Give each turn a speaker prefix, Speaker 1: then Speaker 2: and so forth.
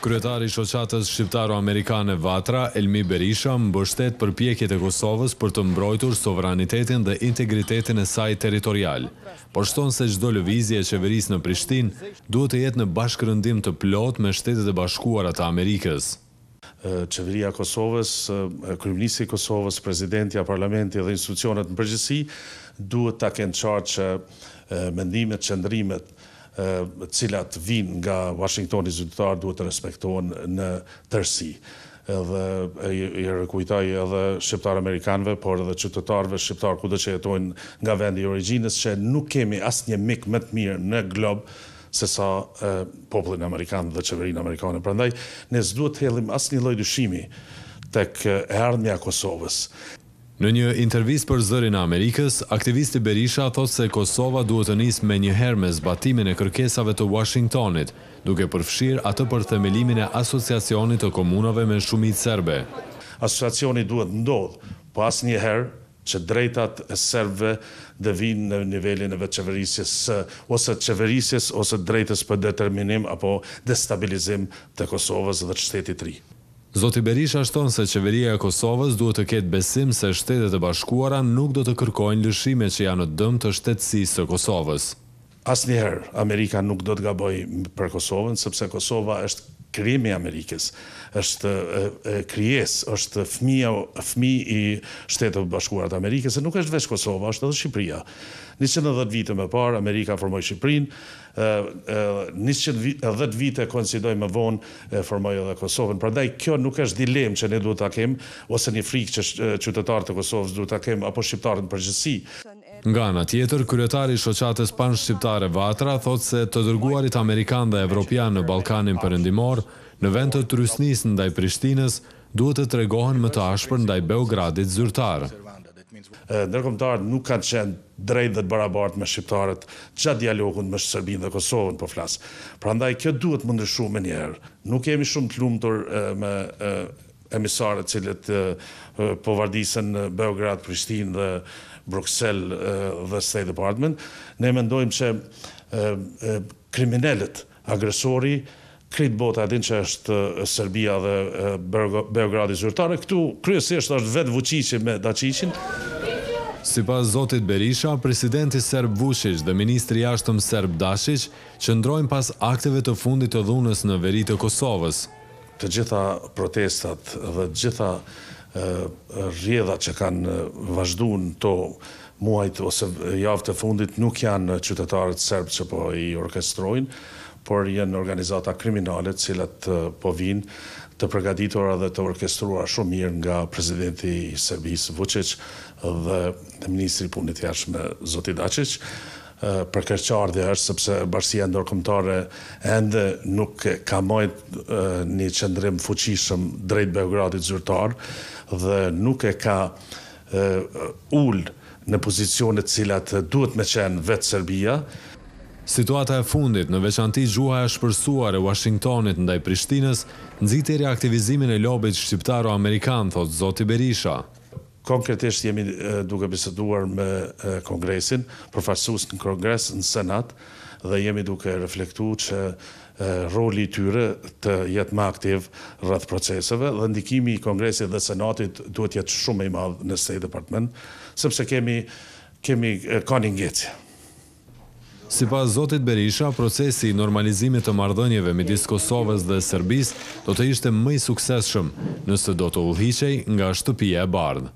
Speaker 1: Kryetari i Shoqatës Shqiptaro-Amerikane Vatra, Elmi Berisha, mbështet përpjekjet e Kosovës për të mbrojtur sovranitetin dhe integritetin e saj territorial. Por shton se çdo lëvizje e qeverisë në Prishtinë duhet të jetë në
Speaker 2: bashkërëndim të plot me Shtetet e Bashkuara të Amerikës. Qeveria Kosovës, Kryeministri i Kosovës, Presidenti, Parlamenti dhe institucionet në përgjithësi duhet ta kenë qartë që mendimet, qëndrimet, cilat vinë nga Washingtoni zyrtar duhet të respektohen në tërsi edhe i rëkujtaj edhe shqiptarë Amerikanëve, por edhe qytetarëve shqiptarë ku dhe që jetojnë nga vendi originës, që nuk kemi asë një mik më të mirë në globë se sa popullin Amerikanë dhe qeverinë Amerikanë. Përndaj, nësë duhet të helim asë një lojdushimi të kërëmja Kosovës.
Speaker 1: Në një intervjis për zërin Amerikës, aktivisti Berisha thot se Kosova duhet të njës me një her me zbatimin e kërkesave të Washingtonit, duke përfshir atë për themelimin e asociacionit të komunave me shumit serbe.
Speaker 2: Asociacionit duhet ndodhë, po asë një herë që drejtat e serbe dhe vinë në nivelin e veqeverisjes, ose qeverisis, ose drejtës për determinim apo destabilizim të Kosovës dhe qëtetit ri.
Speaker 1: Zoti Berisha shton se qeveria e Kosovës duhet të ketë besim se shtetet e bashkuara nuk do të kërkojnë lëshime që janë
Speaker 2: dëmë të shtetësisë të Kosovës. Asnjëherë Amerika nuk do të gaboj për Kosovën, sepse Kosova është krimi i Amerikës, është krijes, është fëmia fëmi i Shteteve të Bashkuara të Amerikës, nuk është vetë Kosova, është edhe Shqipëria. 110 vite më parë Amerika formoi Shqipërinë, ë 110 vite konsideroj më vonë formoi edhe Kosovën. Prandaj kjo nuk është dilemë që ne duhet ta kemi ose një frikë që qytetarët e Kosovës duhet ta kemi apo shqiptarët në përgjithësi. Nga
Speaker 1: nga tjetër, kryetari shoqatës pan shqiptare Vatra thot se të dërguarit Amerikan dhe Evropian në Balkanin përëndimor, në vend të trysnis në daj Prishtines, duhet të tregohen
Speaker 2: më të ashpër në daj Beogradit zyrtarë. Nërkomtarët nuk kanë qenë drejt dhe të barabartë me shqiptarët që dialogun me Shqerbin dhe Kosovën për po flasë. Pra ndaj, kjo duhet më ndryshu me njerë. Nuk kemi shumë të lumëtur me emisarët cilët po në Beograd, Prishtinë dhe Bruxelles dhe State Department, ne mendojmë që kriminellet agresori krit bota adin që është Serbia dhe Beogradi zyrtare, këtu kryesisht është vetë vëqishi me Dacishin. Si pas Zotit Berisha,
Speaker 1: presidenti Serb Vushic dhe ministri jashtëm Serb Dashic ndrojnë pas akteve të
Speaker 2: fundit të dhunës në veri të Kosovës, të gjitha protestat dhe të gjitha rjedha që kanë vazhdu në to muajt ose javë të fundit nuk janë qytetarët sërbë që po i orkestrojnë, por janë organizata kriminalet cilat po vinë të përgaditora dhe të orkestruar shumë mirë nga prezidenti Serbis Vucic dhe ministri punit jashme Zotit Aqic për kërqardhje është sepse bërësia ndërkomtare endë nuk ka mojt një qëndrim fuqishëm drejt Beogradit zyrtar dhe nuk e ka ullë në pozicionit cilat duhet me qenë vetë Serbia. Situata e fundit në veçanti gjuha e
Speaker 1: shpërsuar e Washingtonit ndaj Prishtinës, e reaktivizimin e lobit shqiptaro-amerikan,
Speaker 2: thot Zoti Berisha konkretisht jemi duke biseduar me kongresin, përfasus në kongres, në senat, dhe jemi duke reflektu që roli tyre të jetë ma aktiv rrëth proceseve, dhe ndikimi i kongresit dhe senatit duhet jetë shumë i madhë në sejtë departement, sepse kemi kanin gjeci. Si pas Zotit Berisha, procesi i normalizimit të
Speaker 1: mardhënjeve me disë Kosovës dhe Serbis do të ishte mëj sukseshëm, nëse do të ullhichej nga shtëpia e bardhë.